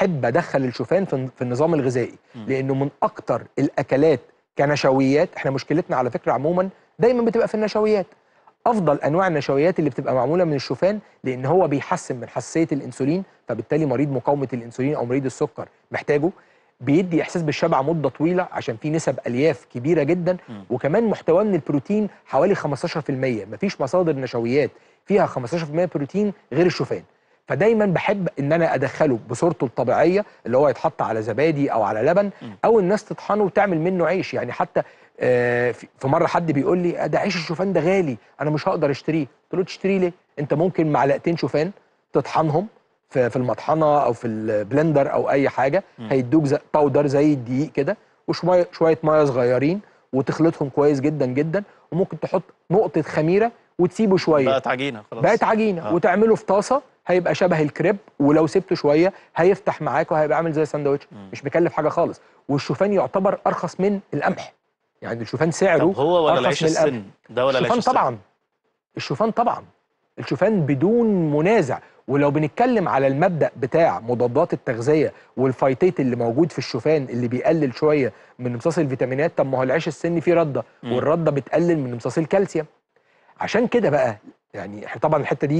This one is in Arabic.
احب ادخل الشوفان في النظام الغذائي لانه من اكتر الاكلات كنشويات احنا مشكلتنا على فكره عموما دايما بتبقى في النشويات افضل انواع النشويات اللي بتبقى معموله من الشوفان لان هو بيحسن من حساسيه الانسولين فبالتالي مريض مقاومه الانسولين او مريض السكر محتاجه بيدي احساس بالشبع مده طويله عشان في نسب الياف كبيره جدا م. وكمان محتواه من البروتين حوالي 15% مفيش مصادر نشويات فيها 15% بروتين غير الشوفان فدايما بحب ان انا ادخله بصورته الطبيعيه اللي هو يتحط على زبادي او على لبن او الناس تطحنه وتعمل منه عيش يعني حتى آه، في مره حد بيقول لي ده عيش الشوفان ده غالي انا مش هقدر اشتريه قلت له تشتريه ليه انت ممكن معلقتين شوفان تطحنهم في المطحنه او في البلندر او اي حاجه هيدوك باودر زي الدقيق كده وشويه شويه ميه صغيرين وتخلطهم كويس جدا جدا وممكن تحط نقطه خميره وتسيبه شويه بقت عجينه خلاص بقت عجينه آه. وتعمله في طاسه هيبقى شبه الكريب ولو سبته شويه هيفتح معاك وهيبقى عامل زي الساندوتش مش مكلف حاجه خالص والشوفان يعتبر ارخص من القمح يعني الشوفان سعره طب هو ولا العيش السن ده ولا العيش الشوفان طبعا الشوفان طبعا الشوفان بدون منازع ولو بنتكلم على المبدا بتاع مضادات التغذيه والفايتيت اللي موجود في الشوفان اللي بيقلل شويه من امتصاص الفيتامينات طب ما هو العيش السني فيه رده والرده بتقلل من امتصاص الكالسيوم عشان كده بقى يعني طبعا الحته دي